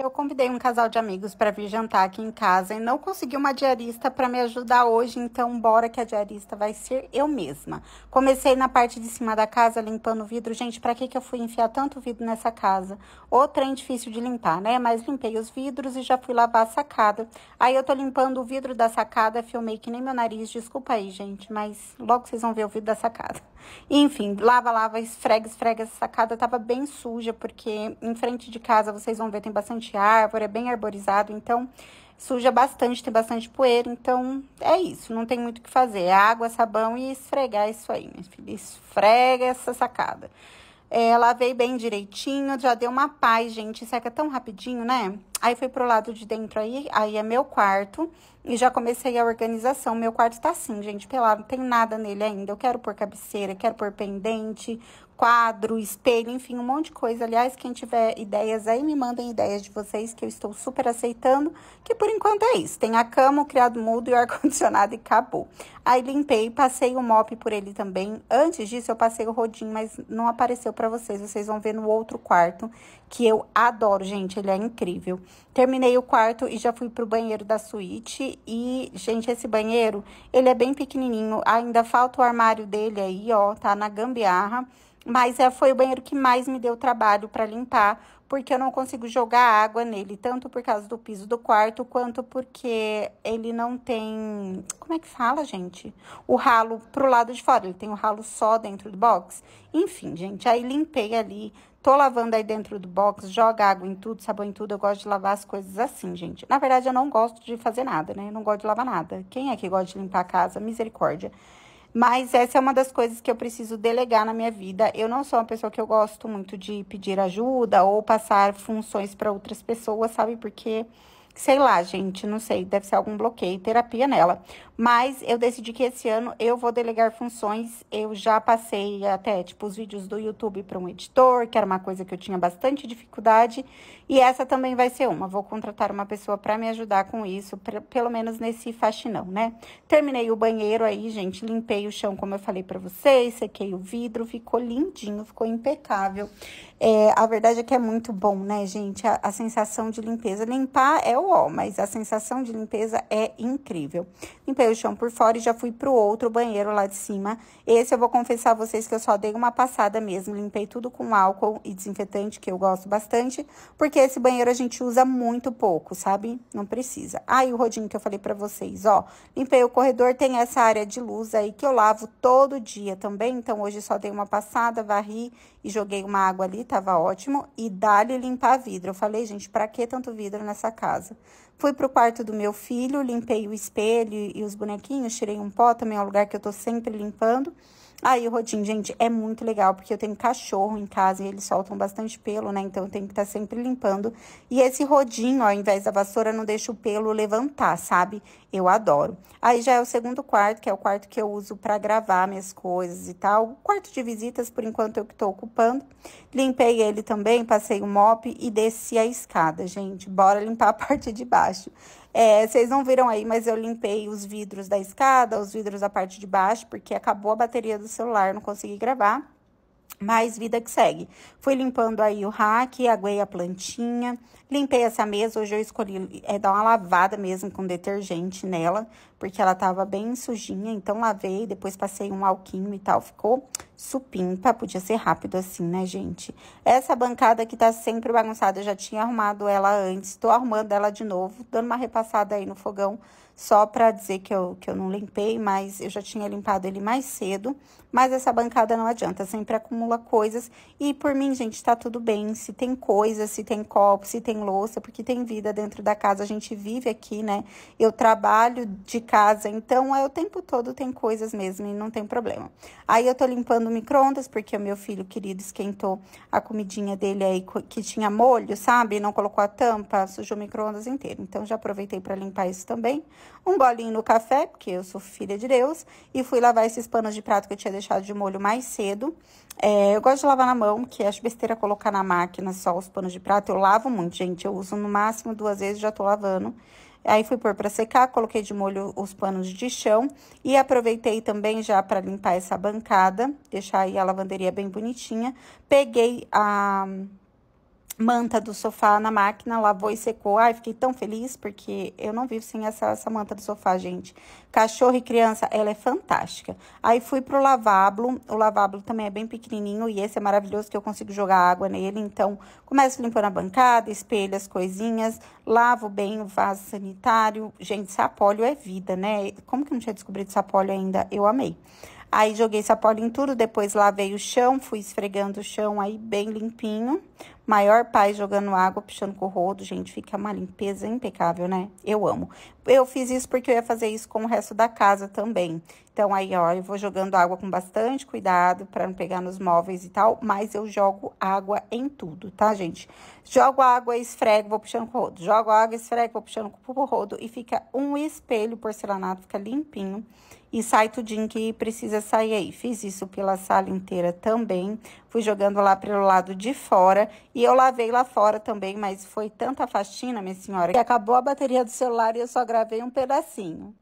Eu convidei um casal de amigos para vir jantar aqui em casa e não consegui uma diarista para me ajudar hoje, então bora que a diarista vai ser eu mesma. Comecei na parte de cima da casa limpando o vidro. Gente, para que que eu fui enfiar tanto vidro nessa casa? O trem difícil de limpar, né? Mas limpei os vidros e já fui lavar a sacada. Aí eu tô limpando o vidro da sacada, filmei que nem meu nariz, desculpa aí, gente, mas logo vocês vão ver o vidro da sacada. Enfim, lava, lava, esfrega, esfrega, essa sacada tava bem suja porque em frente de casa, vocês vão ver, tem bastante bastante árvore, é bem arborizado, então suja bastante, tem bastante poeira, então é isso, não tem muito o que fazer. É água, sabão e esfregar isso aí, minha filha. Esfrega essa sacada. É, lavei bem direitinho, já deu uma paz, gente. Seca é tão rapidinho, né? Aí fui pro lado de dentro aí, aí é meu quarto. E já comecei a organização. Meu quarto tá assim, gente, pelado, não tem nada nele ainda. Eu quero pôr cabeceira, quero pôr pendente, quadro, espelho, enfim, um monte de coisa. Aliás, quem tiver ideias aí, me mandem ideias de vocês que eu estou super aceitando. Que por enquanto é isso. Tem a cama, o criado mudo e o ar-condicionado e acabou. Aí limpei, passei o mop por ele também. Antes disso, eu passei o rodinho, mas não apareceu para vocês. Vocês vão ver no outro quarto, que eu adoro, gente. Ele é incrível. Terminei o quarto e já fui pro banheiro da suíte. E, gente, esse banheiro, ele é bem pequenininho. Ainda falta o armário dele aí, ó. Tá na gambiarra. Mas é, foi o banheiro que mais me deu trabalho para limpar, porque eu não consigo jogar água nele, tanto por causa do piso do quarto, quanto porque ele não tem. Como é que fala, gente? O ralo pro lado de fora, ele tem o um ralo só dentro do box. Enfim, gente, aí limpei ali, tô lavando aí dentro do box, joga água em tudo, sabão em tudo. Eu gosto de lavar as coisas assim, gente. Na verdade, eu não gosto de fazer nada, né? Eu não gosto de lavar nada. Quem é que gosta de limpar a casa? Misericórdia. Mas essa é uma das coisas que eu preciso delegar na minha vida. Eu não sou uma pessoa que eu gosto muito de pedir ajuda ou passar funções para outras pessoas, sabe? Porque sei lá, gente, não sei, deve ser algum bloqueio, terapia nela. Mas eu decidi que esse ano eu vou delegar funções. Eu já passei até, tipo, os vídeos do YouTube para um editor, que era uma coisa que eu tinha bastante dificuldade. E essa também vai ser uma. Vou contratar uma pessoa para me ajudar com isso, pra, pelo menos nesse faxinão, né? Terminei o banheiro aí, gente, limpei o chão, como eu falei para vocês, sequei o vidro, ficou lindinho, ficou impecável. É, a verdade é que é muito bom, né, gente? A, a sensação de limpeza. Limpar é o mas a sensação de limpeza é incrível. Limpei o chão por fora e já fui pro outro banheiro lá de cima. Esse eu vou confessar a vocês que eu só dei uma passada mesmo, limpei tudo com álcool e desinfetante, que eu gosto bastante, porque esse banheiro a gente usa muito pouco, sabe? Não precisa. Aí ah, o rodinho que eu falei para vocês, ó, limpei o corredor, tem essa área de luz aí que eu lavo todo dia também, então hoje só dei uma passada, varri e joguei uma água ali, tava ótimo, e dá-lhe limpar vidro. Eu falei, gente, pra que tanto vidro nessa casa? Fui pro quarto do meu filho, limpei o espelho e os bonequinhos, tirei um pó também, é um lugar que eu tô sempre limpando. Aí o rodinho, gente, é muito legal, porque eu tenho cachorro em casa e eles soltam bastante pelo, né? Então, eu tenho que estar tá sempre limpando. E esse rodinho, ó, ao invés da vassoura, não deixa o pelo levantar, sabe? Eu adoro. Aí já é o segundo quarto, que é o quarto que eu uso para gravar minhas coisas e tal. O quarto de visitas, por enquanto, eu que tô ocupando. Limpei ele também, passei o mop e desci a escada, gente. Bora limpar a parte de baixo. É, vocês não viram aí, mas eu limpei os vidros da escada, os vidros da parte de baixo, porque acabou a bateria do celular, não consegui gravar. Mas vida que segue. Fui limpando aí o rack, aguei a plantinha, limpei essa mesa. Hoje eu escolhi é, dar uma lavada mesmo com detergente nela, porque ela tava bem sujinha, então lavei, depois passei um alquinho e tal, ficou supimpa, podia ser rápido assim, né, gente? Essa bancada que tá sempre bagunçada, eu já tinha arrumado ela antes, tô arrumando ela de novo, dando uma repassada aí no fogão, só pra dizer que eu, que eu não limpei, mas eu já tinha limpado ele mais cedo, mas essa bancada não adianta, sempre acumula coisas, e por mim, gente, tá tudo bem, se tem coisa, se tem copo, se tem louça, porque tem vida dentro da casa, a gente vive aqui, né? Eu trabalho de casa, então é o tempo todo tem coisas mesmo e não tem problema. Aí eu tô limpando o micro-ondas, porque o meu filho querido esquentou a comidinha dele aí que tinha molho, sabe? Não colocou a tampa, sujou o micro-ondas inteiro. Então já aproveitei para limpar isso também. Um bolinho no café, porque eu sou filha de Deus, e fui lavar esses panos de prato que eu tinha deixado de molho mais cedo. É, eu gosto de lavar na mão, que acho besteira colocar na máquina só os panos de prato. Eu lavo muito, gente. Eu uso no máximo duas vezes, já tô lavando. Aí fui pôr para secar, coloquei de molho os panos de chão e aproveitei também já para limpar essa bancada, deixar aí a lavanderia bem bonitinha. Peguei a manta do sofá na máquina, lavou e secou. Ai, fiquei tão feliz, porque eu não vivo sem essa, essa manta do sofá, gente. Cachorro e criança, ela é fantástica. Aí fui pro lavabo, o lavabo também é bem pequenininho e esse é maravilhoso que eu consigo jogar água nele. Então, começo limpando a bancada, espelho, as coisinhas, lavo bem o vaso sanitário. Gente, sapólio é vida, né? Como que eu não tinha descobrido sapólio ainda? Eu amei. Aí joguei sapólio em tudo, depois lavei o chão, fui esfregando o chão aí bem limpinho. Maior pai jogando água, pichando com o rodo, gente, fica uma limpeza impecável, né? Eu amo. Eu fiz isso porque eu ia fazer isso com o resto da casa também. Então, aí, ó, eu vou jogando água com bastante cuidado para não pegar nos móveis e tal, mas eu jogo água em tudo, tá, gente? Jogo água, esfrego, vou puxando com o rodo. Jogo água, esfrego, vou puxando com o rodo e fica um espelho porcelanato, fica limpinho e sai tudinho que precisa sair aí. Fiz isso pela sala inteira também, fui jogando lá pelo lado de fora e eu lavei lá fora também, mas foi tanta faxina, minha senhora, que acabou a bateria do celular e eu só gravei um pedacinho.